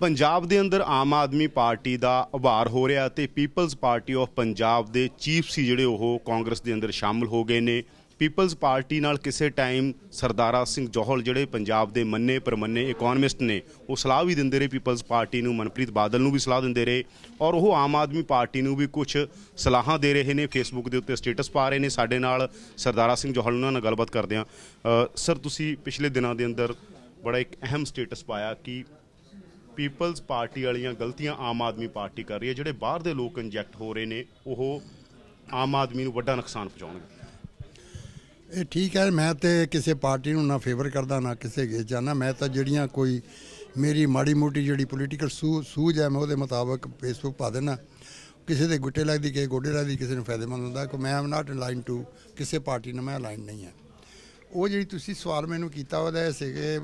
ਪੰਜਾਬ ਦੇ ਅੰਦਰ ਆਮ ਆਦਮੀ ਪਾਰਟੀ ਦਾ ਉਭਾਰ ਹੋ ਰਿਹਾ ਤੇ ਪੀਪਲਸ ਪਾਰਟੀ ਆਫ ਪੰਜਾਬ ਦੇ ਚੀਫ ਸੀ ਜਿਹੜੇ ਉਹ ਕਾਂਗਰਸ ਦੇ ਅੰਦਰ ਸ਼ਾਮਲ ਹੋ ਗਏ ਨੇ ਪੀਪਲਸ ਪਾਰਟੀ ਨਾਲ ਕਿਸੇ ਟਾਈਮ ਸਰਦਾਰਾ ਸਿੰਘ ਜੋਹਲ ਜਿਹੜੇ ਪੰਜਾਬ ਦੇ ਮੰਨੇ ਪਰਮੰਨੇ ਇਕਨੋਮਿਸਟ ਨੇ ਉਹ ਸਲਾਹ ਵੀ ਦਿੰਦੇ ਰਹੇ ਪੀਪਲਸ ਪਾਰਟੀ ਨੂੰ ਮਨਪ੍ਰੀਤ ਬਾਦਲ ਨੂੰ ਵੀ ਸਲਾਹ ਦਿੰਦੇ ਰਹੇ ਔਰ ਉਹ ਆਮ ਆਦਮੀ ਪਾਰਟੀ ਨੂੰ ਵੀ ਕੁਝ ਸਲਾਹਾਂ ਦੇ ਰਹੇ ਨੇ ਫੇਸਬੁੱਕ ਦੇ ਉੱਤੇ ਸਟੇਟਸ ਪਾ ਰਹੇ ਨੇ ਸਾਡੇ ਨਾਲ ਸਰਦਾਰਾ ਸਿੰਘ ਜੋਹਲ ਨਾਲ ਗੱਲਬਾਤ ਕਰਦੇ ਆ ਸਰ ਤੁਸੀਂ ਪਿਛਲੇ ਦਿਨਾਂ ਦੇ ਅੰਦਰ ਬੜਾ ਇੱਕ ਅਹਿਮ ਸਟੇਟਸ ਪਾਇਆ ਕਿ ਪੀਪਲਸ ਪਾਰਟੀ ਵਾਲੀਆਂ ਗਲਤੀਆਂ ਆਮ ਆਦਮੀ ਪਾਰਟੀ ਕਰ ਰਹੀ ਹੈ ਜਿਹੜੇ ਬਾਹਰ ਦੇ ਲੋਕ ਇੰਜੈਕਟ ਹੋ ਰਹੇ ਨੇ ਉਹ ਆਮ ਆਦਮੀ ਨੂੰ ਵੱਡਾ ਨੁਕਸਾਨ ਪਹੁੰਚਾਉਣਗੇ ਇਹ ਠੀਕ ਹੈ ਮੈਂ ਤੇ ਕਿਸੇ ਪਾਰਟੀ ਨੂੰ ਨਾ ਫੇਵਰ ਕਰਦਾ ਨਾ ਕਿਸੇ ਗੇ ਜਾਣਾ ਮੈਂ ਤਾਂ ਜਿਹੜੀਆਂ ਕੋਈ ਮੇਰੀ ਮਾੜੀ ਮੋਟੀ ਜਿਹੜੀ ਪੋਲੀਟੀਕਲ ਸੂਝ ਹੈ ਮੈਂ ਉਹਦੇ ਮੁਤਾਬਕ ਫੇਸਬੁੱਕ ਪਾ ਦੇਣਾ ਕਿਸੇ ਦੇ ਗੁੱਟੇ ਲੱਗਦੀ ਕਿਸੇ ਗੋਡੇ ਲੱਗਦੀ ਕਿਸੇ ਨੂੰ ਫਾਇਦੇਮੰਦ ਹੁੰਦਾ ਕਿ ਮੈਂ am not in line to ਕਿਸੇ ਪਾਰਟੀ ਨਾਲ ਮੈਂ ਅਲਾਈਨ ਨਹੀਂ ਹਾਂ ਉਹ ਜਿਹੜੀ ਤੁਸੀਂ ਸਵਾਲ ਮੈਨੂੰ ਕੀਤਾ ਉਹਦਾ ਸੀਗੇ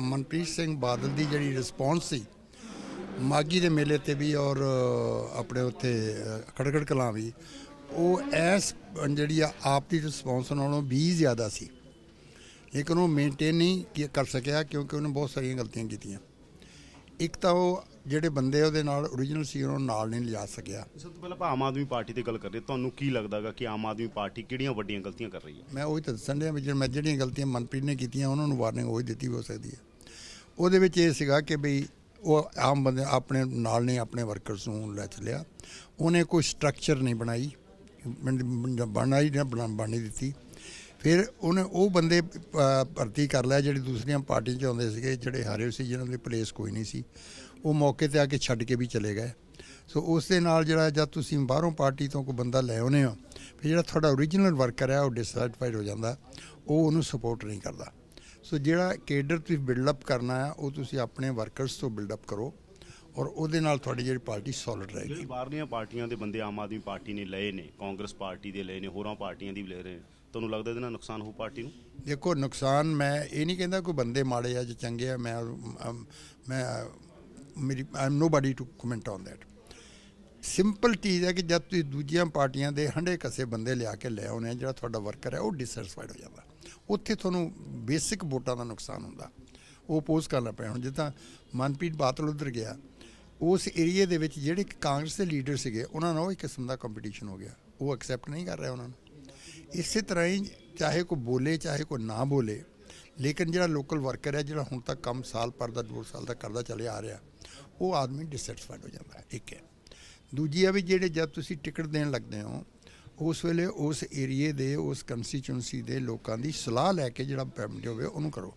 ਮਨਪ੍ਰੀਤ ਸਿੰਘ ਬਾਦਲ ਦੀ ਜਿਹੜੀ ਰਿਸਪੌਂਸ ਸੀ ਮਾਗੀ ਦੇ ਮੇਲੇ ਤੇ ਵੀ ਔਰ ਆਪਣੇ ਉੱਥੇ ਖੜਖੜ ਕਲਾ ਵੀ ਉਹ ਐਸ ਜਿਹੜੀ ਆ ਆਪ ਦੀ ਰਿਸਪੌਂਸ ਨਾਲੋਂ ਵੀ ਜ਼ਿਆਦਾ ਸੀ ਲੇਕਿਨ ਉਹ ਮੇਨਟੇਨ ਨਹੀਂ ਕਰ ਸਕਿਆ ਕਿਉਂਕਿ ਉਹਨੇ ਬਹੁਤ ਸਾਰੀਆਂ ਗਲਤੀਆਂ ਕੀਤੀਆਂ ਇੱਕ ਤਾਂ ਉਹ ਜਿਹੜੇ ਬੰਦੇ ਉਹਦੇ ਨਾਲ origignal ਸੀ ਉਹਨਾਂ ਨਾਲ ਨਹੀਂ ਲਿਆ ਸਕਿਆ ਸਭ ਤੋਂ ਪਹਿਲਾਂ ਆਮ ਆਦਮੀ ਪਾਰਟੀ ਦੀ ਗੱਲ ਕਰ ਰਹੇ ਤੁਹਾਨੂੰ ਕੀ ਲੱਗਦਾਗਾ ਕਿ ਆਮ ਆਦਮੀ ਪਾਰਟੀ ਕਿਹੜੀਆਂ ਵੱਡੀਆਂ ਗਲਤੀਆਂ ਕਰ ਰਹੀ ਹੈ ਮੈਂ ਉਹੀ ਤਾਂ ਦੱਸਣ ਰਿਹਾ ਮੈਂ ਜਿਹੜੀਆਂ ਗਲਤੀਆਂ ਮਨਪ੍ਰੀਤ ਨੇ ਕੀਤੀਆਂ ਉਹਨਾਂ ਨੂੰ ਵਾਰਨਿੰਗ ਉਹੀ ਦਿੱਤੀ ਹੋ ਸਕਦੀ ਹੈ ਉਹਦੇ ਵਿੱਚ ਇਹ ਸੀਗਾ ਕਿ ਬਈ ਉਹ ਆਮ ਬੰਦੇ ਆਪਣੇ ਨਾਲ ਨਹੀਂ ਆਪਣੇ ਵਰਕਰਸ ਨੂੰ ਲੈ ਚਲਿਆ ਉਹਨੇ ਕੋਈ ਸਟਰਕਚਰ ਨਹੀਂ ਬਣਾਈ ਬਣਾਈ ਨਾ ਬਣਾਈ ਦਿੱਤੀ ਫਿਰ ਉਹਨੇ ਉਹ ਬੰਦੇ ਭਰਤੀ ਕਰ ਲਿਆ ਜਿਹੜੇ ਦੂਸਰੀਆਂ ਪਾਰਟੀਆਂ 'ਚ ਆਉਂਦੇ ਸੀਗੇ ਜਿਹੜੇ ਹਾਰੇ ਸੀ ਜਿਨ੍ਹਾਂ ਦੀ ਪਲੇਸ ਕੋਈ ਨਹੀਂ ਸੀ ਉਹ ਮੌਕੇ ਤੇ ਆ ਕੇ ਛੱਡ ਕੇ ਵੀ ਚਲੇ ਗਏ ਸੋ ਉਸ ਦੇ ਨਾਲ ਜਿਹੜਾ ਜਦ ਤੁਸੀਂ ਬਾਹਰੋਂ ਪਾਰਟੀ ਤੋਂ ਕੋਈ ਬੰਦਾ ਲੈ ਆਉਨੇ ਹੋ ਫਿਰ ਜਿਹੜਾ ਤੁਹਾਡਾ origignal ਵਰਕਰ ਹੈ ਉਹ ਡਿਸਸੈਟੀਸਫਾਈਡ ਹੋ ਜਾਂਦਾ ਉਹ ਉਹਨੂੰ ਸਪੋਰਟ ਨਹੀਂ ਕਰਦਾ ਸੋ ਜਿਹੜਾ ਕੇਡਰ ਤੁਸੀਂ ਬਿਲਡ ਅਪ ਕਰਨਾ ਹੈ ਉਹ ਤੁਸੀਂ ਆਪਣੇ ਵਰਕਰਸ ਤੋਂ ਬਿਲਡ ਅਪ ਕਰੋ ਔਰ ਉਹਦੇ ਨਾਲ ਤੁਹਾਡੀ ਜਿਹੜੀ ਪਾਰਟੀ ਸੋਲਿਡ ਰਹੇਗੀ ਜਿਹੜੀ ਬਾਹਰਲੀਆਂ ਪਾਰਟੀਆਂ ਦੇ ਬੰਦੇ ਆਮ ਆਦਮੀ ਪਾਰਟੀ ਨੇ ਲਏ ਨੇ ਕਾਂਗਰਸ ਪਾਰਟੀ ਦੇ ਲਏ ਨੇ ਹੋਰਾਂ ਪਾਰਟੀਆਂ ਦੀ ਵੀ ਲੈ ਰਹੇ ਤੁਹਾਨੂੰ ਲੱਗਦਾ ਇਹਦੇ ਨਾਲ ਨੁਕਸਾਨ ਹੋ ਪਾਰਟੀ ਨੂੰ ਦੇਖੋ ਨੁਕਸਾਨ ਮੈਂ ਇਹ ਨਹੀਂ ਕਹਿੰਦਾ ਕੋਈ ਬੰਦੇ ਮਾੜੇ ਆ ਜਾਂ ਚੰਗੇ ਆ ਮੈਂ ਮੈਂ ਮੇਰੀ am nobody to comment on that simple ਚੀਜ਼ ਹੈ ਕਿ ਜਦ ਤੁਸੀਂ ਦੂਜੀਆਂ ਪਾਰਟੀਆਂ ਦੇ ਹੰਡੇ ਕਸੇ ਬੰਦੇ ਲਿਆ ਕੇ ਲੈ ਆਉਨੇ ਜਿਹੜਾ ਤੁਹਾਡਾ ਵਰਕਰ ਹੈ ਉਹ ਡਿਸਸੈਟੀਸਫਾਈਡ ਹੋ ਜਾਂਦਾ ਉੱਥੇ ਤੁਹਾਨੂੰ ਬੇਸਿਕ ਵੋਟਾਂ ਦਾ ਨੁਕਸਾਨ ਹੁੰਦਾ ਉਹ ਪੋਜ਼ ਕਰਨਾ ਪਿਆ ਹੁਣ ਜਿੱਦਾਂ ਮਨਪ੍ਰੀਤ ਬਾਤਲ ਉਧਰ ਗਿਆ ਉਸ ਏਰੀਆ ਦੇ ਵਿੱਚ ਜਿਹੜੇ ਕਾਂਗਰਸ ਦੇ ਲੀਡਰ ਸੀਗੇ ਉਹਨਾਂ ਨਾਲ ਉਹ ਇੱਕ ਕਿਸਮ ਦਾ ਕੰਪੀਟੀਸ਼ਨ ਹੋ ਗਿਆ ਉਹ ਐਕਸੈਪਟ ਨਹੀਂ ਕਰ ਰਿਹਾ ਉਹਨਾਂ ਨੂੰ ਇਸੇ ਤਰ੍ਹਾਂ ਹੀ ਚਾਹੇ ਕੋ ਬੋਲੇ ਚਾਹੇ ਕੋ ਨਾ ਬੋਲੇ ਲੇਕਿਨ ਜਿਹੜਾ ਲੋਕਲ ਵਰਕਰ ਹੈ ਜਿਹੜਾ ਹੁਣ ਤੱਕ ਕੰਮ ਸਾਲ ਪਰ ਦਾ 2 ਸਾਲ ਦਾ ਕਰਦਾ ਚੱਲਿਆ ਆ ਰਿਹਾ ਉਹ ਆਦਮੀ ਡਿਸਸੈਟੀਸਫਾਈਡ ਹੋ ਜਾਂਦਾ ਹੈ ਇੱਕ ਹੈ ਦੂਜੀ ਆ ਵੀ ਜਿਹੜੇ ਜਦ ਤੁਸੀਂ ਟਿਕਟ ਦੇਣ ਲੱਗਦੇ ਹੋ ਉਸ ਵੇਲੇ ਉਸ ਏਰੀਏ ਦੇ ਉਸ ਕੰਸਟੀਚੂਐਂਸੀ ਦੇ ਲੋਕਾਂ ਦੀ ਸਲਾਹ ਲੈ ਕੇ ਜਿਹੜਾ ਪੇਮੈਂਟ ਹੋਵੇ ਉਹਨੂੰ ਕਰੋ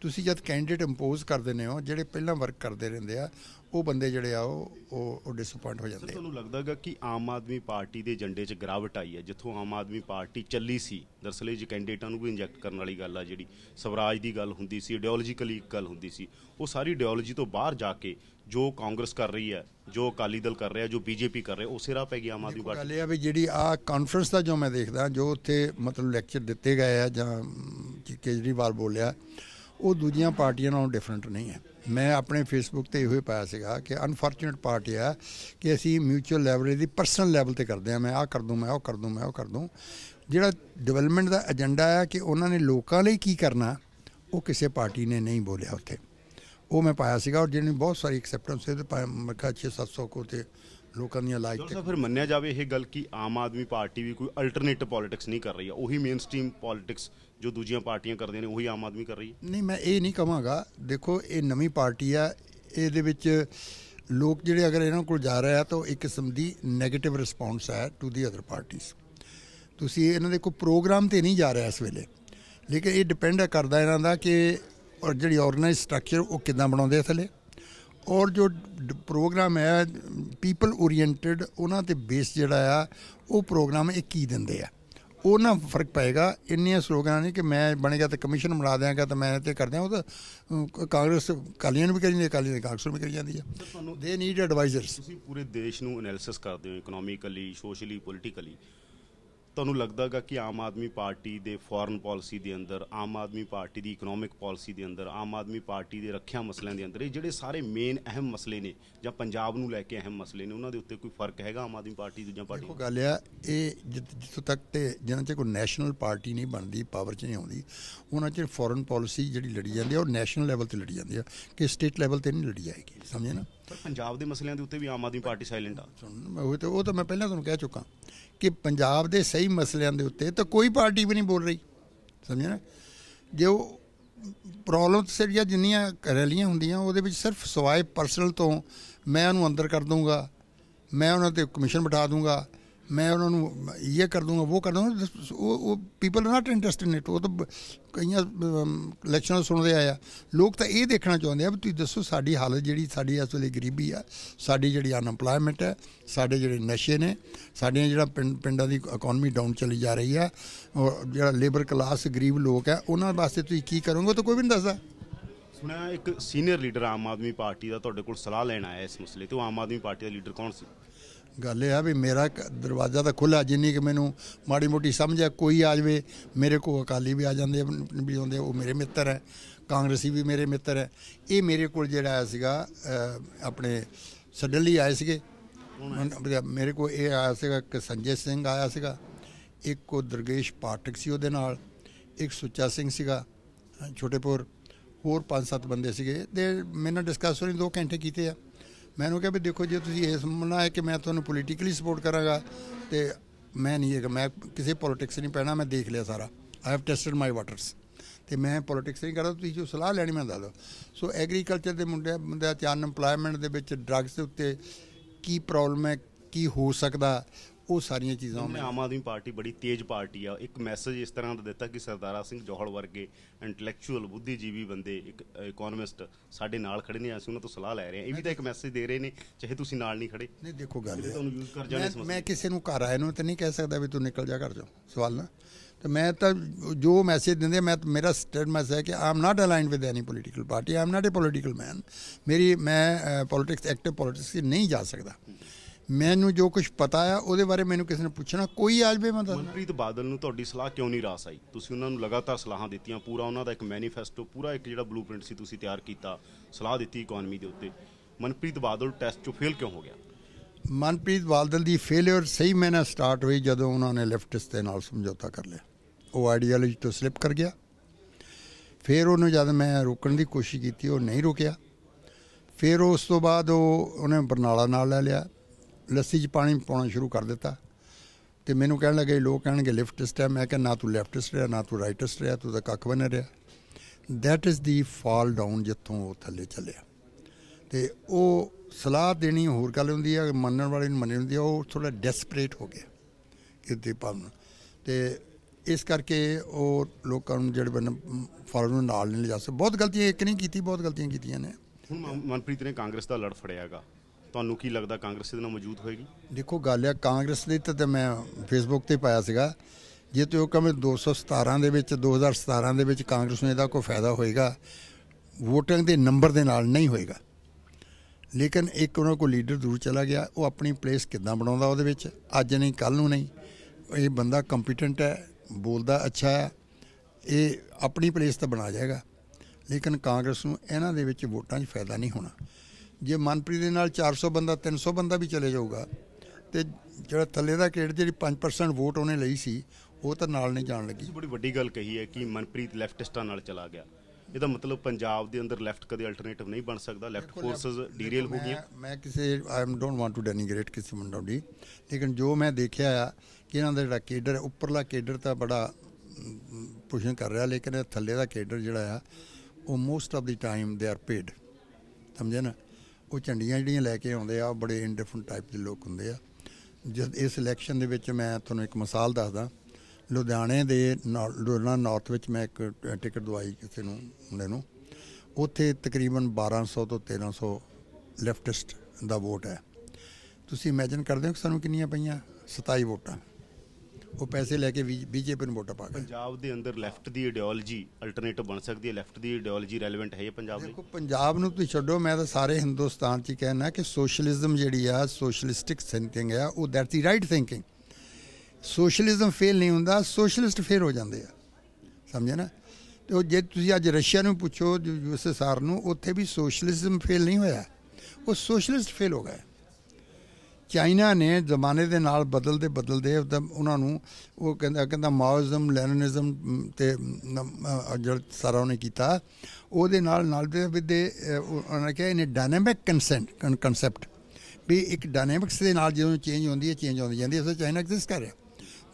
ਤੁਸੀਂ ਜਦ ਕੈਂਡੀਡੇਟ ਇੰਪੋਜ਼ ਕਰ ਦਿੰਦੇ ਹੋ ਜਿਹੜੇ ਪਹਿਲਾਂ ਵਰਕ ਕਰਦੇ ਰਹਿੰਦੇ ਆ ਉਹ ਬੰਦੇ ਜਿਹੜੇ ਆ ਉਹ ਉਹ ਡਿਸਪਾਇੰਟ ਹੋ ਜਾਂਦੇ ਆ ਤੁਹਾਨੂੰ ਲੱਗਦਾਗਾ ਕਿ ਆਮ ਆਦਮੀ ਪਾਰਟੀ ਦੇ ਏਜੰਡੇ 'ਚ ਗਰਾਵਟ ਆਈ ਹੈ ਜਿੱਥੋਂ ਆਮ ਆਦਮੀ ਪਾਰਟੀ ਚੱਲੀ ਸੀ ਦਰਸਲ ਇਹ ਕੈਂਡੀਡੇਟਾਂ ਨੂੰ ਵੀ ਇੰਜੈਕਟ ਕਰਨ ਵਾਲੀ ਗੱਲ ਆ ਜਿਹੜੀ ਸਵਰਾਜ ਦੀ ਗੱਲ ਹੁੰਦੀ ਸੀ ਆਈਡੀਓਲੋਜੀਕਲੀ ਗੱਲ ਹੁੰਦੀ ਸੀ ਉਹ ਸਾਰੀ ਆਈਡੀਓਲੋਜੀ ਤੋਂ ਬਾਹਰ ਜਾ ਕੇ ਜੋ ਕਾਂਗਰਸ ਕਰ ਰਹੀ ਹੈ ਜੋ ਅਕਾਲੀ ਦਲ ਕਰ ਰਿਹਾ ਜੋ ਬੀਜੇਪੀ ਕਰ ਰਿਹਾ ਉਸੇ ਰਾਹ ਪੈ ਗਿਆ ਆਮ ਆਦਮੀ ਪਾਰਟੀ ਗੱਲ ਇਹ ਆ ਵੀ ਜਿਹੜੀ ਆ ਕਾਨਫਰੰਸ ਦਾ ਜੋ ਮੈਂ ਦੇਖਦਾ ਜੋ ਉੱਥੇ ਮਤਲਬ ਲੈਕਚਰ ਦਿੱਤੇ ਗਏ ਆ ਜਾਂ ਕੇਜਰੀਵਾਲ ਬੋਲਿਆ ਉਹ ਦੂਜੀਆਂ ਪਾਰਟੀਆਂ ਨਾਲੋਂ ਡਿਫਰੈਂਟ ਨਹੀਂ ਹੈ ਮੈਂ ਆਪਣੇ ਫੇਸਬੁੱਕ ਤੇ ਇਹੋ ਹੀ ਪਾਇਆ ਸੀਗਾ ਕਿ ਅਨਫੋਰਚੂਨੇਟ ਪਾਰਟੀ ਆ ਕਿ ਅਸੀਂ ਮਿਊਚੁਅਲ ਲੈਵਰੇਜ ਦੀ ਪਰਸਨਲ ਲੈਵਲ ਤੇ ਕਰਦੇ ਆ ਮੈਂ ਆਹ ਕਰ ਦੂੰ ਮੈਂ ਉਹ ਕਰ ਦੂੰ ਮੈਂ ਉਹ ਕਰ ਦੂੰ ਜਿਹੜਾ ਡਿਵੈਲਪਮੈਂਟ ਦਾ ਏਜੰਡਾ ਆ ਕਿ ਉਹਨਾਂ ਨੇ ਲੋਕਾਂ ਲਈ ਕੀ ਕਰਨਾ ਉਹ ਕਿਸੇ ਪਾਰਟੀ ਨੇ ਨਹੀਂ ਬੋਲਿਆ ਉੱਥੇ ਉਹ ਮੈਂ ਪਾਇਆ ਸੀਗਾ ਔਰ ਜਿਹਨੇ ਬਹੁਤ ਸਾਰੀ ਐਕਸੈਪਟੈਂਸ ਹੈ ਤੇ ਮਰਖਾ 6-700 ਕੋ ਤੇ ਲੋਕਾਂ ਦੀਆਂ ਲਾਈਕ ਤੇ ਫਿਰ ਮੰਨਿਆ ਜਾਵੇ ਇਹ ਗੱਲ ਕਿ ਆਮ ਆਦਮੀ ਪਾਰਟੀ ਵੀ ਕੋਈ ਅਲਟਰਨੇਟਿਵ ਪੋਲਿਟਿਕਸ ਨਹੀਂ ਕਰ ਰਹੀ ਹੈ ਉਹੀ ਮੇਨ ਸਟ੍ਰੀਮ ਪੋਲਿਟਿਕਸ ਜੋ ਦੂਜੀਆਂ ਪਾਰਟੀਆਂ ਕਰਦੀਆਂ ਨੇ ਉਹੀ ਆਮ ਆਦਮੀ ਕਰ ਰਹੀ ਹੈ ਨਹੀਂ ਮੈਂ ਇਹ ਨਹੀਂ ਕਹਾਂਗਾ ਦੇਖੋ ਇਹ ਨਵੀਂ ਪਾਰਟੀ ਆ ਇਹਦੇ ਵਿੱਚ ਲੋਕ ਜਿਹੜੇ ਅਗਰ ਇਹਨਾਂ ਕੋਲ ਜਾ ਰਹੇ ਆ ਤਾਂ ਇੱਕ ਕਿਸਮ ਦੀ 네ਗੇਟਿਵ ਰਿਸਪੌਂਸ ਹੈ ਟੂ ਦੀ ਅਦਰ ਪਾਰਟੀਆਂ ਤੁਸੀਂ ਇਹਨਾਂ ਦੇ ਕੋਈ ਪ੍ਰੋਗਰਾਮ ਤੇ ਨਹੀਂ ਜਾ ਰਿਹਾ ਇਸ ਵੇਲੇ ਲੇਕਿਨ ਇਹ ਡਿਪੈਂਡ ਕਰਦਾ ਇਹਨਾਂ ਦਾ ਕਿ ਔਰ ਜਿਹੜੀ ਆਰਗੇਨਾਈਜ਼ ਸਟਰਕਚਰ ਉਹ ਕਿਦਾਂ ਬਣਾਉਂਦੇ ਆ ਥੱਲੇ ਔਰ ਜੋ ਪ੍ਰੋਗਰਾਮ ਹੈ ਪੀਪਲ ਓਰੀਐਂਟਡ ਉਹਨਾਂ ਤੇ ਬੇਸ ਜਿਹੜਾ ਆ ਉਹ ਪ੍ਰੋਗਰਾਮ ਇਹ ਕੀ ਦਿੰਦੇ ਆ ਉਹਨਾਂ ਫਰਕ ਪਏਗਾ ਇੰਨੀਆਂ ਸਲੋਗਨਾਂ ਨਹੀਂ ਕਿ ਮੈਂ ਬਣੇਗਾ ਤੇ ਕਮਿਸ਼ਨ ਮਿਲਾ ਦਿਆਂਗਾ ਤਾਂ ਮੈਂ ਤੇ ਕਰਦਿਆਂ ਉਹ ਤਾਂ ਕਾਂਗਰਸ ਕਾਲੀਆਂ ਨੂੰ ਵੀ ਕਰੀ ਜਾਂਦੀ ਹੈ ਕਾਲੀਆਂ ਦੇ ਕਾਂਗਰਸ ਨੂੰ ਵੀ ਕਰੀ ਜਾਂਦੀ ਹੈ ਤੁਹਾਨੂੰ ਦੇ ਨੀਡ ਐਡਵਾਈਜ਼ਰਸ ਤੁਸੀਂ ਪੂਰੇ ਦੇਸ਼ ਨੂੰ ਐਨਾਲਿਸਿਸ ਕਰਦੇ ਹੋ ਇਕਨੋਮਿਕਲੀ ਸੋਸ਼ੀਅਲੀ ਪੋਲਿਟੀਕਲੀ ਤੁਹਾਨੂੰ ਲੱਗਦਾਗਾ ਕਿ ਆਮ ਆਦਮੀ ਪਾਰਟੀ ਦੇ ਫੋਰਨ ਪਾਲਿਸੀ ਦੇ ਅੰਦਰ ਆਮ ਆਦਮੀ ਪਾਰਟੀ ਦੀ ਇਕਨੋਮਿਕ ਪਾਲਿਸੀ ਦੇ ਅੰਦਰ ਆਮ ਆਦਮੀ ਪਾਰਟੀ ਦੇ ਰੱਖਿਆ ਮਸਲਿਆਂ ਦੇ ਅੰਦਰ ਇਹ ਜਿਹੜੇ ਸਾਰੇ ਮੇਨ ਅਹਿਮ ਮਸਲੇ ਨੇ ਜਾਂ ਪੰਜਾਬ ਨੂੰ ਲੈ ਕੇ ਅਹਿਮ ਮਸਲੇ ਨੇ ਉਹਨਾਂ ਦੇ ਉੱਤੇ ਕੋਈ ਫਰਕ ਹੈਗਾ ਆਮ ਆਦਮੀ ਪਾਰਟੀ ਦੂਜੀਆਂ ਪਾਰਟੀਆਂ ਦੇਖੋ ਗੱਲ ਆ ਇਹ ਜਿੱਥੋਂ ਤੱਕ ਤੇ ਜਿਨ੍ਹਾਂ 'ਚ ਕੋਈ ਨੈਸ਼ਨਲ ਪਾਰਟੀ ਨਹੀਂ ਬਣਦੀ ਪਾਵਰ 'ਚ ਨਹੀਂ ਆਉਂਦੀ ਉਹਨਾਂ 'ਚ ਫੋਰਨ ਪਾਲਿਸੀ ਜਿਹੜੀ ਲੜੀ ਜਾਂਦੀ ਹੈ ਉਹ ਨੈਸ਼ਨਲ ਲੈਵਲ ਤੇ ਲੜੀ ਜਾਂਦੀ ਹੈ ਕਿ ਸਟੇਟ ਲੈਵਲ ਤੇ ਨਹੀਂ ਲੜੀ ਜਾਏਗੀ ਸਮਝੇ ਨਾ ਪਰ ਪੰਜਾਬ ਦੇ ਮਸਲਿਆਂ ਦੇ ਉੱਤੇ ਵੀ ਆਮ ਆਦਮੀ ਪਾਰਟੀ ਸਾਇਲੈਂਟ ਆ ਮੈਂ ਉਹ ਤਾਂ ਉਹ ਤਾਂ ਮੈਂ ਪਹਿਲਾਂ ਤੁਹਾਨੂੰ ਕਹਿ ਚੁੱਕਾ ਕਿ ਪੰਜਾਬ ਦੇ ਸਹੀ ਮਸਲਿਆਂ ਦੇ ਉੱਤੇ ਤਾਂ ਕੋਈ ਪਾਰਟੀ ਵੀ ਨਹੀਂ ਬੋਲ ਰਹੀ ਸਮਝਿਆ ਨਾ ਜੇ ਉਹ ਪ੍ਰੋਬਲਮ ਜਿਹੜੀਆਂ ਜਿੰਨੀਆਂ ਰੈਲੀਆਂ ਹੁੰਦੀਆਂ ਉਹਦੇ ਵਿੱਚ ਸਿਰਫ ਸਵਾਏ ਪਰਸਨਲ ਤੋਂ ਮੈਂ ਉਹਨੂੰ ਅੰਦਰ ਕਰ ਦੂੰਗਾ ਮੈਂ ਉਹਨਾਂ ਤੇ ਕਮਿਸ਼ਨ ਬਿਠਾ ਦੂੰਗਾ ਮੈਂ ਉਹਨਾਂ ਨੂੰ ਇਹ ਕਰ ਦੂੰਗਾ ਉਹ ਕਰ ਦੂੰਗਾ ਉਹ ਉਹ people are not interested in it ਉਹ ਤਾਂ ਕਈਆਂ ਲੈਕਚਰਾਂ ਸੁਣਦੇ ਆਇਆ ਲੋਕ ਤਾਂ ਇਹ ਦੇਖਣਾ ਚਾਹੁੰਦੇ ਆ ਵੀ ਤੁਸੀਂ ਦੱਸੋ ਸਾਡੀ ਹਾਲਤ ਜਿਹੜੀ ਸਾਡੀ ਇਸ ਵੇਲੇ ਗਰੀਬੀ ਆ ਸਾਡੀ ਜਿਹੜੀ ਅਨਪਲਾਇਮੈਂਟ ਹੈ ਸਾਡੇ ਜਿਹੜੇ ਨਸ਼ੇ ਨੇ ਸਾਡੀਆਂ ਜਿਹੜਾ ਪਿੰਡਾਂ ਦੀ ਇਕਨੋਮੀ ਡਾਊਨ ਚਲੀ ਜਾ ਰਹੀ ਆ ਔਰ ਜਿਹੜਾ ਲੇਬਰ ਕਲਾਸ ਗਰੀਬ ਲੋਕ ਆ ਉਹਨਾਂ ਵਾਸਤੇ ਤੁਸੀਂ ਕੀ ਕਰੋਗੇ ਤਾਂ ਕੋਈ ਵੀ ਨਹੀਂ ਦੱਸਦਾ ਸੁਣਿਆ ਇੱਕ senior leader Aam Aadmi Party ਦਾ ਤੁਹਾਡੇ ਕੋਲ ਸਲਾਹ ਲੈਣ ਆਇਆ ਇਸ ਮਸਲੇ ਤੇ ਉਹ ਆਮ ਆਦਮੀ ਪਾਰਟੀ ਦਾ ਲੀਡਰ ਕੌਣ ਸੀ ਗੱਲ ਇਹ ਆ ਵੀ ਮੇਰਾ ਦਰਵਾਜ਼ਾ ਤਾਂ ਖੁੱਲਾ ਜਿੰਨੀ ਕਿ ਮੈਨੂੰ ਮਾੜੀ ਮੋਟੀ ਸਮਝ ਆ ਕੋਈ ਆ ਜਾਵੇ ਮੇਰੇ ਕੋਲ ਅਕਾਲੀ ਵੀ ਆ ਜਾਂਦੇ ਵੀ ਆਉਂਦੇ ਉਹ ਮੇਰੇ ਮਿੱਤਰ ਹੈ ਕਾਂਗਰਸੀ ਵੀ ਮੇਰੇ ਮਿੱਤਰ ਹੈ ਇਹ ਮੇਰੇ ਕੋਲ ਜਿਹੜਾ ਆਇਆ ਸੀਗਾ ਆਪਣੇ ਸਡਨਲੀ ਆਏ ਸੀਗੇ ਮੇਰੇ ਕੋਲ ਇਹ ਆਇਆ ਸੀਗਾ ਕਿ ਸੰਜੇ ਸਿੰਘ ਆਇਆ ਸੀਗਾ ਇੱਕ ਕੋ ਦਰਗੇਸ਼ ਪਾਟਕ ਸੀ ਉਹਦੇ ਨਾਲ ਇੱਕ ਸੁੱਚਾ ਸਿੰਘ ਸੀਗਾ ਛੋਟੇਪੁਰ ਹੋਰ 5-7 ਬੰਦੇ ਸੀਗੇ ਤੇ ਮੈਨਾਂ ਨਾਲ ਡਿਸਕਸ ਹੋਣੀ 2 ਘੰਟੇ ਕੀਤੇ ਆ ਮੈਨੂੰ ਕਿਹਾ ਵੀ ਦੇਖੋ ਜੇ ਤੁਸੀਂ ਇਸ ਮੰਨਣਾ ਹੈ ਕਿ ਮੈਂ ਤੁਹਾਨੂੰ ਪੋਲੀਟੀਕਲੀ ਸਪੋਰਟ ਕਰਾਂਗਾ ਤੇ ਮੈਂ ਨਹੀਂ ਹੈਗਾ ਮੈਂ ਕਿਸੇ ਪੋਲਿਟਿਕਸ ਨਹੀਂ ਪੈਣਾ ਮੈਂ ਦੇਖ ਲਿਆ ਸਾਰਾ I have tested my waters ਤੇ ਮੈਂ ਪੋਲਿਟਿਕਸ ਨਹੀਂ ਕਰਦਾ ਤੁਸੀਂ ਜੋ ਸਲਾਹ ਲੈਣੀ ਮੈਂ ਦੱਸ ਦਿਓ ਸੋ ਐਗਰੀਕਲਚਰ ਦੇ ਮੁੰਡੇ ਬੰਦੇ ਚਾਨ ਇੰਪਲੋਇਮੈਂਟ ਦੇ ਵਿੱਚ ਡਰੱਗਸ ਦੇ ਉੱਤੇ ਕੀ ਪ੍ਰੋਬਲਮ ਹੈ ਕੀ ਹੋ ਸਕਦਾ ਉਹ ਸਾਰੀਆਂ ਚੀਜ਼ਾਂ ਮੈਂ ਆਮ ਆਦਮੀ ਪਾਰਟੀ ਬੜੀ ਤੇਜ਼ ਪਾਰਟੀ ਆ ਇੱਕ ਮੈਸੇਜ ਇਸ ਤਰ੍ਹਾਂ ਦਾ ਦਿੱਤਾ ਕਿ ਸਰਦਾਰਾ ਸਿੰਘ ਜੋਹਲ ਵਰਗੇ ਇੰਟੈਲੈਕਚੁਅਲ ਬੁੱਧੀਜੀਵੀ ਬੰਦੇ ਇੱਕ ਇਕਨੋਮਿਸਟ ਸਾਡੇ ਨਾਲ ਖੜੇ ਨੇ ਅਸੀਂ ਉਹਨਾਂ ਤੋਂ ਸਲਾਹ ਲੈ ਰਹੇ ਆ ਇਹ ਵੀ ਤਾਂ ਇੱਕ ਮੈਸੇਜ ਦੇ ਰਹੇ ਨੇ ਚਾਹੇ ਤੁਸੀਂ ਨਾਲ ਨਹੀਂ ਖੜੇ ਨਹੀਂ ਦੇਖੋ ਗੱਲ ਤੁਹਾਨੂੰ ਯੂਜ਼ ਕਰ ਜਾਣੇ ਸਮਝ ਮੈਂ ਕਿਸੇ ਨੂੰ ਘਰ ਆਏ ਨੂੰ ਤਾਂ ਨਹੀਂ ਕਹਿ ਸਕਦਾ ਵੀ ਤੂੰ ਨਿਕਲ ਜਾ ਘਰ ਜਾ ਸਵਾਲ ਨਾ ਤੇ ਮੈਂ ਤਾਂ ਜੋ ਮੈਸੇਜ ਦਿੰਦੇ ਮੈਂ ਮੇਰਾ ਸਟੇਟਮੈਂਟ ਹੈ ਕਿ I not aligned with any political party I not a political man ਮੇਰੀ ਮੈਂ ਪੋਲਿਟਿਕਸ ਐਕਟਿਵ ਪੋਲਿਟਿਕਸ ਨਹੀਂ ਜਾ ਸਕਦਾ ਮੈਨੂੰ ਜੋ ਕੁਝ ਪਤਾ ਆ ਉਹਦੇ ਬਾਰੇ ਮੈਨੂੰ ਕਿਸੇ ਨੇ ਪੁੱਛਣਾ ਕੋਈ ਆਜ ਵੀ ਮੈਂ ਦੱਸਣਾ ਮਨਪ੍ਰੀਤ ਬਾਦਲ ਨੂੰ ਤੁਹਾਡੀ ਸਲਾਹ ਕਿਉਂ ਨਹੀਂ ਰਾਸ ਆਈ ਤੁਸੀਂ ਉਹਨਾਂ ਨੂੰ ਲਗਾਤਾਰ ਸਲਾਹਾਂ ਦਿੱਤੀਆਂ ਪੂਰਾ ਉਹਨਾਂ ਦਾ ਇੱਕ ਮੈਨੀਫੈਸਟੋ ਪੂਰਾ ਇੱਕ ਜਿਹੜਾ ਬਲੂਪ੍ਰਿੰਟ ਸੀ ਤੁਸੀਂ ਤਿਆਰ ਕੀਤਾ ਸਲਾਹ ਦਿੱਤੀ ਇਕਨੋਮੀ ਦੇ ਉੱਤੇ ਮਨਪ੍ਰੀਤ ਬਾਦਲ ਟੈਸਟ 'ਚੋਂ ਫੇਲ ਕਿਉਂ ਹੋ ਗਿਆ ਮਨਪ੍ਰੀਤ ਬਾਦਲ ਦੀ ਫੇਲਿਅਰ ਸਹੀ ਮੈਨਾ ਸਟਾਰਟ ਹੋਈ ਜਦੋਂ ਉਹਨਾਂ ਨੇ ਲੈਫਟਿਸਟ ਦੇ ਨਾਲ ਸਮਝੌਤਾ ਕਰ ਲਿਆ ਉਹ ਆਈਡੀਆਲੋਜੀ ਤੋਂ ਸਲਿਪ ਕਰ ਗਿਆ ਫਿਰ ਉਹਨੂੰ ਜਦ ਮੈਂ ਰੋਕਣ ਦੀ ਕੋਸ਼ਿਸ਼ ਕੀਤੀ ਉਹ ਨਹੀਂ ਰੁਕਿਆ ਫਿਰ ਉਸ ਤੋਂ ਬਾਅਦ ਉਹ ਉਹਨੇ ਬਰਨਾਲਾ ਨਾਲ ਲੈ ਲਿਆ ਲੱਸੀ 'ਚ ਪਾਣੀ ਪਾਉਣਾ ਸ਼ੁਰੂ ਕਰ ਦਿੱਤਾ ਤੇ ਮੈਨੂੰ ਕਹਿਣ ਲੱਗੇ ਲੋਕ ਕਹਿਣਗੇ ਲੈਫਟਿਸਟ ਹੈ ਮੈਂ ਕਿਹਾ ਨਾ ਤੂੰ ਲੈਫਟਿਸਟ ਰਿਹਾ ਨਾ ਤੂੰ ਰਾਈਟਿਸਟ ਰਿਹਾ ਤੂੰ ਤਾਂ ਕੱਖ ਬਣ ਰਿਹਾ that is the fall down ਜਿੱਥੋਂ ਉਹ ਥੱਲੇ ਚੱਲਿਆ ਤੇ ਉਹ ਸਲਾਹ ਦੇਣੀ ਹੋਰ ਗੱਲ ਹੁੰਦੀ ਹੈ ਮੰਨਣ ਵਾਲੇ ਨੂੰ ਮੰਨਣ ਹੁੰਦੀ ਹੈ ਉਹ ਥੋੜਾ ਡੈਸਪਰੇਟ ਹੋ ਗਿਆ ਕਿਤੇ ਪਾਉਣ ਤੇ ਇਸ ਕਰਕੇ ਉਹ ਲੋਕਾਂ ਨੂੰ ਜਿਹੜੇ ਬੰਨ ਫਾਰਮ ਨੂੰ ਨਾਲ ਨਹੀਂ ਲਿਜਾ ਸਕਦੇ ਬਹੁਤ ਗਲਤੀਆਂ ਇੱਕ ਨਹੀਂ ਕੀਤੀ ਬਹੁਤ ਗਲਤੀਆਂ ਕੀਤੀਆਂ ਨੇ ਹੁਣ ਮਨਪ੍ਰੀਤ ਨੇ ਕਾਂਗਰਸ ਦਾ ਲੜ ਫੜਿਆਗਾ ਤੁਹਾਨੂੰ ਕੀ ਲੱਗਦਾ ਕਾਂਗਰਸ ਦੇ ਨਾਲ ਮੌਜੂਦ ਹੋਏਗੀ ਦੇਖੋ ਗੱਲ ਆ ਕਾਂਗਰਸ ਦੀ ਤਾਂ ਮੈਂ ਫੇਸਬੁੱਕ ਤੇ ਪਾਇਆ ਸੀਗਾ ਜੇ ਤੇ ਉਹ ਕਹਿੰਦੇ 217 ਦੇ ਵਿੱਚ 2017 ਦੇ ਵਿੱਚ ਕਾਂਗਰਸ ਨੂੰ ਇਹਦਾ ਕੋਈ ਫਾਇਦਾ ਹੋਏਗਾ ਵੋਟਿੰਗ ਦੇ ਨੰਬਰ ਦੇ ਨਾਲ ਨਹੀਂ ਹੋਏਗਾ ਲੇਕਿਨ ਇੱਕ ਉਹਨਾਂ ਕੋਲ ਲੀਡਰ ਦੂਰ ਚਲਾ ਗਿਆ ਉਹ ਆਪਣੀ ਪਲੇਸ ਕਿੱਦਾਂ ਬਣਾਉਂਦਾ ਉਹਦੇ ਵਿੱਚ ਅੱਜ ਨਹੀਂ ਕੱਲ ਨੂੰ ਨਹੀਂ ਇਹ ਬੰਦਾ ਕੰਪੀਟੈਂਟ ਹੈ ਬੋਲਦਾ ਅੱਛਾ ਹੈ ਇਹ ਆਪਣੀ ਪਲੇਸ ਤਾਂ ਬਣਾ ਜਾਏਗਾ ਲੇਕਿਨ ਕਾਂਗਰਸ ਨੂੰ ਇਹਨਾਂ ਦੇ ਵਿੱਚ ਵੋਟਾਂ 'ਚ ਫਾਇਦਾ ਨਹੀਂ ਹੋਣਾ ਜੇ ਮਨਪ੍ਰੀਤ ਦੇ ਨਾਲ 400 ਬੰਦਾ 300 ਬੰਦਾ ਵੀ ਚਲੇ ਜਾਊਗਾ ਤੇ ਜਿਹੜਾ ਥੱਲੇ ਦਾ ਕੇਡ ਜਿਹੜੀ 5% ਵੋਟ ਉਹਨੇ ਲਈ ਸੀ ਉਹ ਤਾਂ ਨਾਲ ਨਹੀਂ ਜਾਣ ਲੱਗੀ ਬੜੀ ਵੱਡੀ ਗੱਲ ਕਹੀ ਹੈ ਕਿ ਮਨਪ੍ਰੀਤ ਲੈਫਟਿਸਟਾਂ ਨਾਲ ਚਲਾ ਗਿਆ ਇਹਦਾ ਮਤਲਬ ਪੰਜਾਬ ਦੇ ਅੰਦਰ ਲੈਫਟ ਕਦੇ ਅਲਟਰਨੇਟਿਵ ਨਹੀਂ ਬਣ ਸਕਦਾ ਲੈਫਟ ਫੋਰਸਸ ਡੀਰੇਲ ਹੋ ਗਈਆਂ ਮੈਂ ਕਿਸੇ I don't want to denigrate ਕਿਸੇ ਮੁੰਡਾ ਦੀ ਲੇਕਿਨ ਜੋ ਮੈਂ ਦੇਖਿਆ ਆ ਕਿ ਇਹਨਾਂ ਦਾ ਜਿਹੜਾ ਕੇਡਰ ਹੈ ਉੱਪਰਲਾ ਕੇਡਰ ਤਾਂ ਬੜਾ ਪੁਸ਼ਿੰਗ ਕਰ ਰਿਹਾ ਲੇਕਿਨ ਥੱਲੇ ਦਾ ਕੇਡਰ ਜਿਹੜਾ ਆ ਉਹ most of the time they are paid ਸਮਝਿਆ ਨਾ ਉਹ ਝੰਡੀਆਂ ਜਿਹੜੀਆਂ ਲੈ ਕੇ ਆਉਂਦੇ ਆ ਬੜੇ ਡਿਫਰੈਂਟ ਟਾਈਪ ਦੇ ਲੋਕ ਹੁੰਦੇ ਆ ਜਦ ਇਸ ਇਲੈਕਸ਼ਨ ਦੇ ਵਿੱਚ ਮੈਂ ਤੁਹਾਨੂੰ ਇੱਕ ਮਿਸਾਲ ਦੱਸਦਾ ਲੁਧਿਆਣੇ ਦੇ ਲੁਧਿਆਣਾ ਨਾਰਥ ਵਿੱਚ ਮੈਂ ਇੱਕ ਟਿਕਟ ਦਵਾਈ ਕਿਸੇ ਨੂੰ ਮੁੰਡੇ ਨੂੰ ਉੱਥੇ ਤਕਰੀਬਨ 1200 ਤੋਂ 1300 ਲੈਫਟਿਸਟ ਦਾ ਵੋਟ ਹੈ ਤੁਸੀਂ ਇਮੇਜਿਨ ਕਰਦੇ ਹੋ ਕਿ ਸਾਨੂੰ ਕਿੰਨੀਆਂ ਪਈਆਂ 27 ਵੋਟਾਂ ਉਹ ਪੈਸੇ ਲੈ ਕੇ ਬੀਜੇਪੀ ਨੂੰ ਵੋਟ ਪਾ ਗਏ ਪੰਜਾਬ ਦੇ ਅੰਦਰ ਲੈਫਟ ਦੀ ਆਈਡੀਓਲੋਜੀ ਅਲਟਰਨੇਟਿਵ ਬਣ ਸਕਦੀ ਹੈ ਲੈਫਟ ਦੀ ਆਈਡੀਓਲੋਜੀ ਰੈਲੇਵੈਂਟ ਹੈ ਪੰਜਾਬ ਲਈ ਦੇਖੋ ਪੰਜਾਬ ਨੂੰ ਤੁਸੀਂ ਛੱਡੋ ਮੈਂ ਤਾਂ ਸਾਰੇ ਹਿੰਦੁਸਤਾਨ 'ਚ ਹੀ ਕਹਿਣਾ ਕਿ ਸੋਸ਼ਲਿਜ਼ਮ ਜਿਹੜੀ ਆ ਸੋਸ਼ਲਿਸਟਿਕ ਥਿੰਕਿੰਗ ਆ ਉਹ that's the right thinking socialism fail ਨਹੀਂ ਹੁੰਦਾ ਸੋਸ਼ਲਿਸਟ ਫੇਲ ਹੋ ਜਾਂਦੇ ਆ ਸਮਝਿਆ ਨਾ ਤੇ ਉਹ ਜੇ ਤੁਸੀਂ ਅੱਜ ਰਸ਼ੀਆ ਨੂੰ ਪੁੱਛੋ ਯੂਐਸਐਸਆਰ ਨੂੰ ਉੱਥੇ ਵੀ ਸੋਸ਼ਲਿਜ਼ਮ ਫੇਲ ਨਹੀਂ ਹੋਇਆ ਉਹ ਸੋਸ਼ਲਿਸਟ ਫੇਲ ਹੋ ਗਿਆ ਚਾਈਨਾ ਨੇ ਜ਼ਮਾਨੇ ਦੇ ਨਾਲ ਬਦਲਦੇ ਬਦਲਦੇ ਉਹਨਾਂ ਨੂੰ ਉਹ ਕਹਿੰਦਾ ਕਹਿੰਦਾ ਮਾਓਇਜ਼ਮ ਲੈਨਿਨਿਜ਼ਮ ਤੇ ਜਿਹੜਾ ਸਾਰਾ ਉਹਨੇ ਕੀਤਾ ਉਹਦੇ ਨਾਲ ਨਾਲ ਦੇ ਵਿਦੇ ਉਹਨਾਂ ਕਿਹਾ ਇਹਨੇ ਡਾਇਨਾਮਿਕ ਕਨਸੈਂਟ ਕਨਸੈਪਟ ਵੀ ਇੱਕ ਡਾਇਨਾਮਿਕਸ ਦੇ ਨਾਲ ਜਦੋਂ ਚੇਂਜ ਹੁੰਦੀ ਹੈ ਚੇਂਜ ਹੁੰਦੀ ਜਾਂਦੀ ਹੈ ਸੋ ਚਾਈਨਾ ਐਗਜ਼ਿਸਟ ਕਰ ਰਿਹਾ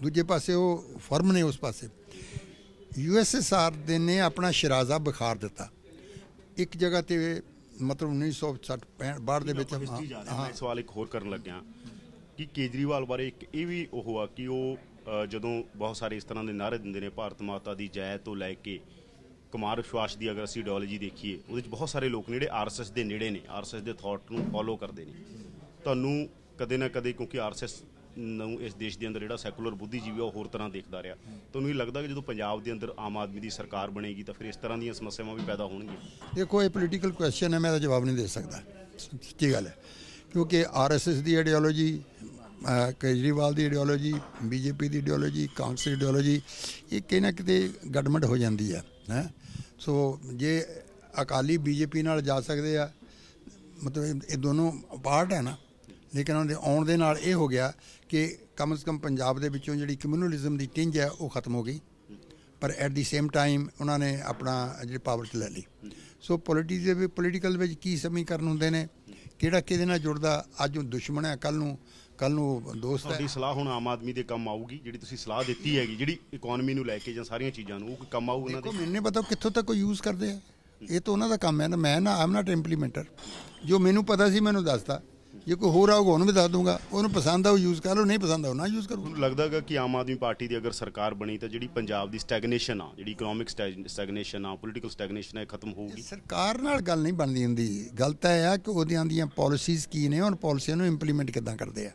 ਦੂਜੇ ਪਾਸੇ ਉਹ ਫਰਮ ਨੇ ਉਸ ਪਾਸੇ ਯੂਐਸਐਸਆਰ ਦੇ ਨੇ ਆਪਣਾ ਸ਼ਰਾਜ਼ਾ ਬਖਾਰ ਦਿੱਤਾ ਇੱਕ ਜਗ੍ਹਾ ਤੇ ਮਤਲਬ 1960 65 ਦੇ ਵਿੱਚ ਹਾਂ ਮੈਂ ਸਵਾਲ ਇੱਕ ਹੋਰ ਕਰਨ ਲੱਗਿਆ ਕਿ ਕੇਜਰੀਵਾਲ ਬਾਰੇ ਇੱਕ ਇਹ ਵੀ ਉਹ ਆ ਕਿ ਉਹ ਜਦੋਂ ਬਹੁਤ ਸਾਰੇ ਇਸ ਤਰ੍ਹਾਂ ਦੇ ਨਾਰੇ ਦਿੰਦੇ ਨੇ ਭਾਰਤ ਮਾਤਾ ਦੀ ਜੈ ਤੋਂ ਲੈ ਕੇ ਕੁਮਾਰ ਵਿਸ਼ਵਾਸ ਦੀ ਅਗਰ ਅਸੀਂ ਆਈਡੀਓਲੋਜੀ ਦੇਖੀਏ ਉਹਦੇ ਵਿੱਚ ਬਹੁਤ ਸਾਰੇ ਲੋਕ ਨੇ ਜਿਹੜੇ ਆਰਐਸਐਸ ਦੇ ਨੇੜੇ ਨੇ ਆਰਐਸਐਸ ਦੇ ਥਾਟ ਨੂੰ ਫੋਲੋ ਕਰਦੇ ਨੇ ਤੁਹਾਨੂੰ ਕਦੇ ਨਾ ਕਦੇ ਕਿਉਂਕਿ ਆਰਐਸਐਸ ਨੂੰ ਇਸ ਦੇਸ਼ ਦੇ ਅੰਦਰ ਜਿਹੜਾ ਸੈਕੂਲਰ ਬੁੱਧੀਜੀਵੀ ਉਹ ਹੋਰ ਤਰ੍ਹਾਂ ਦੇਖਦਾ ਰਿਹਾ ਤੁਹਾਨੂੰ ਇਹ ਲੱਗਦਾ ਕਿ ਜਦੋਂ ਪੰਜਾਬ ਦੇ ਅੰਦਰ ਆਮ ਆਦਮੀ ਦੀ ਸਰਕਾਰ ਬਣੇਗੀ ਤਾਂ ਫਿਰ ਇਸ ਤਰ੍ਹਾਂ ਦੀਆਂ ਸਮੱਸਿਆਵਾਂ ਵੀ ਪੈਦਾ ਹੋਣਗੀਆਂ ਦੇਖੋ ਇਹ ਪੋਲੀਟੀਕਲ ਕੁਐਸਚਨ ਹੈ ਮੈਂ ਤਾਂ ਜਵਾਬ ਨਹੀਂ ਦੇ ਸਕਦਾ ਸੱਚੀ ਗੱਲ ਹੈ ਕਿਉਂਕਿ ਆਰਐਸਐਸ ਦੀ ਆਈਡੀਓਲੋਜੀ ਕੇਜਰੀਵਾਲ ਦੀ ਆਈਡੀਓਲੋਜੀ ਬੀਜੇਪੀ ਦੀ ਆਈਡੀਓਲੋਜੀ ਕਾਂਗਰਸ ਦੀ ਆਈਡੀਓਲੋਜੀ ਇਹ ਕਿਹਨਾਂ ਕਿਤੇ ਗੜਮੜ ਹੋ ਜਾਂਦੀ ਹੈ ਹੈ ਸੋ ਜੇ ਅਕਾਲੀ ਬੀਜੇਪੀ ਨਾਲ ਜਾ ਸਕਦੇ ਆ ਮਤਲਬ ਇਹ ਦੋਨੋਂ ਪਾਰਟ ਹੈ ਨਾ ਲੇਕਿਨ ਉਹਨਾਂ ਦੇ ਆਉਣ ਦੇ ਨਾਲ ਇਹ ਹੋ ਗਿਆ ਕਿ ਕਮ ਸੇ ਕਮ ਪੰਜਾਬ ਦੇ ਵਿੱਚੋਂ ਜਿਹੜੀ ਕਮਿਊਨਲਿਜ਼ਮ ਦੀ ਟਿੰਜ ਹੈ ਉਹ ਖਤਮ ਹੋ ਗਈ ਪਰ ਐਟ ਦੀ ਸੇਮ ਟਾਈਮ ਉਹਨਾਂ ਨੇ ਆਪਣਾ ਜਿਹੜੀ ਪਾਵਰ ਚ ਲੈ ਲਈ ਸੋ ਪੋਲਿਟਿਕਸ ਦੇ ਵੀ ਪੋਲਿਟੀਕਲ ਵਿੱਚ ਕੀ ਸਮੀਕਰਨ ਹੁੰਦੇ ਨੇ ਕਿਹੜਾ ਕਿਹਦੇ ਨਾਲ ਜੁੜਦਾ ਅੱਜ ਉਹ ਦੁਸ਼ਮਣ ਹੈ ਕੱਲ ਨੂੰ ਕੱਲ ਨੂੰ ਦੋਸਤ ਹੈ ਤੁਹਾਡੀ ਸਲਾਹ ਹੁਣ ਆਮ ਆਦਮੀ ਦੇ ਕੰਮ ਆਊਗੀ ਜਿਹੜੀ ਤੁਸੀਂ ਸਲਾਹ ਦਿੱਤੀ ਹੈਗੀ ਜਿਹੜੀ ਇਕਨੋਮੀ ਨੂੰ ਲੈ ਕੇ ਜਾਂ ਸਾਰੀਆਂ ਚੀਜ਼ਾਂ ਨੂੰ ਉਹ ਕੰਮ ਆਊ ਉਹਨਾਂ ਦੇ ਦੇਖੋ ਮੈਨੂੰ ਪਤਾ ਕਿੱਥੋਂ ਤੱਕ ਉਹ ਯੂਜ਼ ਕਰਦੇ ਆ ਇਹ ਤਾਂ ਉਹਨਾਂ ਦਾ ਕੰਮ ਹੈ ਨਾ ਮੈਂ ਨਾ ਆਮ ਨਾਟ ਇੰਪਲੀਮੈਂਟਰ ਜੋ ਮੈਨੂੰ ਪਤਾ ਸੀ ਮੈਨੂੰ ਦੱਸਦਾ ਜੇ ਕੋਈ ਹੋਰ ਆਊਗਾ ਉਹਨੂੰ ਵੀ ਦੱਸ ਦੂੰਗਾ ਉਹਨੂੰ ਪਸੰਦ ਆ ਉਹ ਯੂਜ਼ ਕਰ ਲਓ ਨਹੀਂ ਪਸੰਦ ਆ ਉਹ ਨਾ ਯੂਜ਼ ਕਰੋ ਤੁਹਾਨੂੰ ਲੱਗਦਾਗਾ ਕਿ ਆਮ ਆਦਮੀ ਪਾਰਟੀ ਦੀ ਅਗਰ ਸਰਕਾਰ ਬਣੀ ਤਾਂ ਜਿਹੜੀ ਪੰਜਾਬ ਦੀ ਸਟੈਗਨੇਸ਼ਨ ਆ ਜਿਹੜੀ ਇਕਨੋਮਿਕ ਸਟੈਗਨੇਸ਼ਨ ਆ ਪੋਲੀਟੀਕਲ ਸਟੈਗਨੇਸ਼ਨ ਆ ਖਤਮ ਹੋਊਗੀ ਸਰਕਾਰ ਨਾਲ ਗੱਲ ਨਹੀਂ ਬਣਦੀ ਹੁੰਦੀ ਗੱਲ ਤਾਂ ਇਹ ਆ ਕਿ ਉਹਦੀਆਂ ਦੀਆਂ ਪਾਲਿਸੀਜ਼ ਕੀ ਨੇ ਔਰ ਪਾਲਿਸੀਆਂ ਨੂੰ ਇੰਪਲੀਮੈਂਟ ਕਿੱਦਾਂ ਕਰਦੇ ਆ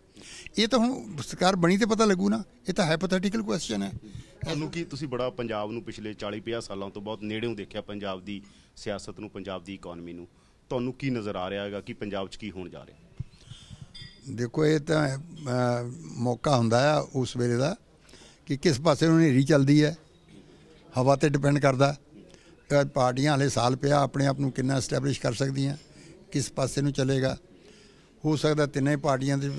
ਇਹ ਤਾਂ ਹੁਣ ਸਰਕਾਰ ਬਣੀ ਤੇ ਪਤਾ ਲੱਗੂ ਨਾ ਇਹ ਤਾਂ ਹਾਈਪੋਥੈਟੀਕਲ ਕੁਐਸਚਨ ਹੈ ਤੁਹਾਨੂੰ ਕੀ ਤੁਸੀਂ ਬੜਾ ਪੰਜਾਬ ਨੂੰ ਪਿਛਲੇ 40 50 ਸਾਲਾਂ ਤੋਂ ਬਹੁਤ ਨੇੜਿਓਂ ਦੇਖਿਆ ਪੰਜਾਬ ਦੀ ਸਿਆਸਤ ਨੂੰ ਪੰਜਾਬ ਦੀ ਇਕਨੋਮੀ ਨੂੰ ਤੁਹਾਨੂੰ ਕੀ ਨਜ਼ਰ ਆ ਰਿਹਾ ਹੈਗਾ ਕਿ ਪੰਜਾਬ 'ਚ ਕੀ ਹੋਣ ਜਾ ਰਿਹਾ ਦੇਖੋ ਇਹ ਤਾਂ ਮੌਕਾ ਹੁੰਦਾ ਆ ਉਸ ਵੇਲੇ ਦਾ ਕਿ ਕਿਸ ਪਾਸੇ ਨੂੰ ਹਨੇਰੀ ਚੱਲਦੀ ਹੈ ਹਵਾ ਤੇ ਡਿਪੈਂਡ ਕਰਦਾ ਪਾਰਟੀਆਂ ਹਲੇ ਸਾਲ ਪਿਆ ਆਪਣੇ ਆਪ ਨੂੰ ਕਿੰਨਾ ਐਸਟੈਬਲਿਸ਼ ਕਰ ਸਕਦੀਆਂ ਕਿਸ ਪਾਸੇ ਨੂੰ ਚੱਲੇਗਾ ਹੋ ਸਕਦਾ ਤਿੰਨੇ ਪਾਰਟੀਆਂ ਦੇ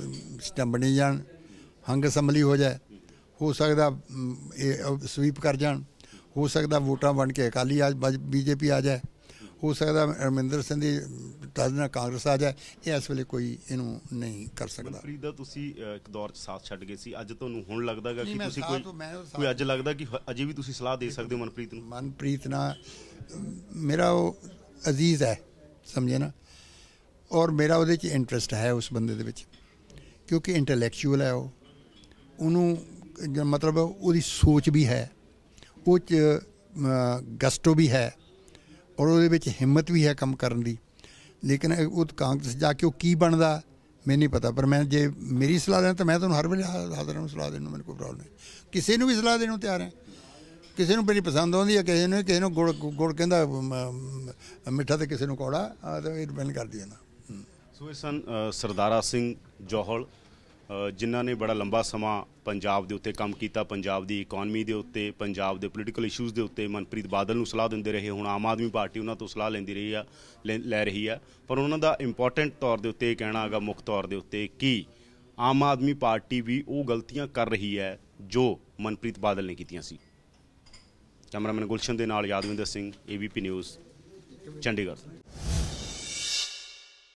ਸਟੰਬਣੇ ਜਾਣ ਹੰਗ ਅਸੈਂਬਲੀ ਹੋ ਜਾਏ ਹੋ ਸਕਦਾ ਇਹ ਸਵੀਪ ਕਰ ਜਾਣ ਹੋ ਸਕਦਾ ਵੋਟਾਂ ਵੰਡ ਕੇ ਅਕਾਲੀ ਆ ਬੀਜੇਪੀ ਆ ਜਾਏ ਹੋ ਸਕਦਾ ਅਰਮਿੰਦਰ ਸਿੰਘ ਦੀ ਤਦ ਨਾਲ ਕਾਂਗਰਸ ਆ ਜਾਏ ਇਹ ਇਸ ਵੇਲੇ ਕੋਈ ਇਹਨੂੰ ਨਹੀਂ ਕਰ ਸਕਦਾ ਮਨਪ੍ਰੀਤ ਦਾ ਤੁਸੀਂ ਇੱਕ ਦੌਰ 'ਚ ਸਾਥ ਛੱਡ ਗਏ ਸੀ ਅੱਜ ਤੁਹਾਨੂੰ ਹੁਣ ਲੱਗਦਾਗਾ ਕਿ ਤੁਸੀਂ ਕੋਈ ਕੋਈ ਅੱਜ ਲੱਗਦਾ ਕਿ ਅਜੇ ਵੀ ਤੁਸੀਂ ਸਲਾਹ ਦੇ ਸਕਦੇ ਹੋ ਮਨਪ੍ਰੀਤ ਨੂੰ ਮਨਪ੍ਰੀਤ ਨਾਲ ਮੇਰਾ ਉਹ ਅਜ਼ੀਜ਼ ਹੈ ਸਮਝੇ ਨਾ ਔਰ ਮੇਰਾ ਉਹਦੇ 'ਚ ਇੰਟਰਸਟ ਹੈ ਉਸ ਬੰਦੇ ਦੇ ਵਿੱਚ ਕਿਉਂਕਿ ਇੰਟੈਲੈਕਚੁਅਲ ਹੈ ਉਹ ਉਹਨੂੰ ਮਤਲਬ ਉਹਦੀ ਸੋਚ ਵੀ ਹੈ ਉਹ 'ਚ ਗਸਟੋ ਵੀ ਹੈ ਔਰ ਉਹਦੇ ਵਿੱਚ ਹਿੰਮਤ ਵੀ ਹੈ ਕੰਮ ਕਰਨ ਦੀ ਲੇਕਿਨ ਉਹ ਕਾਂਗਰਸ ਜਾ ਕੇ ਉਹ ਕੀ ਬਣਦਾ ਮੈਨੂੰ ਨਹੀਂ ਪਤਾ ਪਰ ਮੈਂ ਜੇ ਮੇਰੀ ਸਲਾਹ ਦੇਣ ਤਾਂ ਮੈਂ ਤੁਹਾਨੂੰ ਹਰ ਵੇਲੇ ਹਾਜ਼ਰ ਨੂੰ ਸਲਾਹ ਦੇਣ ਨੂੰ ਮੈਨੂੰ ਕੋਈ ਪ੍ਰੋਬਲਮ ਨਹੀਂ ਕਿਸੇ ਨੂੰ ਵੀ ਸਲਾਹ ਦੇਣ ਨੂੰ ਤਿਆਰ ਹਾਂ ਕਿਸੇ ਨੂੰ ਬੜੀ ਪਸੰਦ ਆਉਂਦੀ ਹੈ ਕਿਸੇ ਨੂੰ ਕਿਸੇ ਨੂੰ ਗੁੜ ਗੁੜ ਕਹਿੰਦਾ ਮਿੱਠਾ ਤੇ ਕਿਸੇ ਨੂੰ ਕੌੜਾ ਤਾਂ ਇਹ ਡਿਪੈਂਡ ਕਰਦੀ ਹੈ ਨਾ ਸੋ ਇਹ ਸਨ ਸਰਦਾਰਾ ਸਿੰਘ ਜੋਹਲ ਜਿਨ੍ਹਾਂ ਨੇ ਬੜਾ ਲੰਬਾ ਸਮਾਂ ਪੰਜਾਬ ਦੇ ਉੱਤੇ ਕੰਮ ਕੀਤਾ ਪੰਜਾਬ ਦੀ ਇਕਨੋਮੀ ਦੇ ਉੱਤੇ ਪੰਜਾਬ ਦੇ ਪੋਲੀਟੀਕਲ ਇਸ਼ੂਜ਼ ਦੇ ਉੱਤੇ ਮਨਪ੍ਰੀਤ ਬਾਦਲ ਨੂੰ ਸਲਾਹ ਦਿੰਦੇ ਰਹੇ ਹੁਣ ਆਮ ਆਦਮੀ ਪਾਰਟੀ ਉਹਨਾਂ ਤੋਂ ਸਲਾਹ ਲੈਂਦੀ ਰਹੀ ਆ ਲੈ ਰਹੀ ਆ ਪਰ ਉਹਨਾਂ ਦਾ ਇੰਪੋਰਟੈਂਟ ਤੌਰ ਦੇ ਉੱਤੇ ਇਹ ਕਹਿਣਾ ਹੈਗਾ ਮੁੱਖ ਤੌਰ ਦੇ ਉੱਤੇ ਕਿ ਆਮ ਆਦਮੀ ਪਾਰਟੀ ਵੀ ਉਹ ਗਲਤੀਆਂ ਕਰ ਰਹੀ ਹੈ ਜੋ ਮਨਪ੍ਰੀਤ ਬਾਦਲ ਨੇ ਕੀਤੀਆਂ ਸੀ ਕੈਮਰਾਮੈਨ ਗੁਲਸ਼ਨ ਦੇ ਨਾਲ ਯਾਦਵਿੰਦਰ ਸਿੰਘ ਏਬੀਪੀ ਨਿਊਜ਼ ਚੰਡੀਗੜ੍ਹ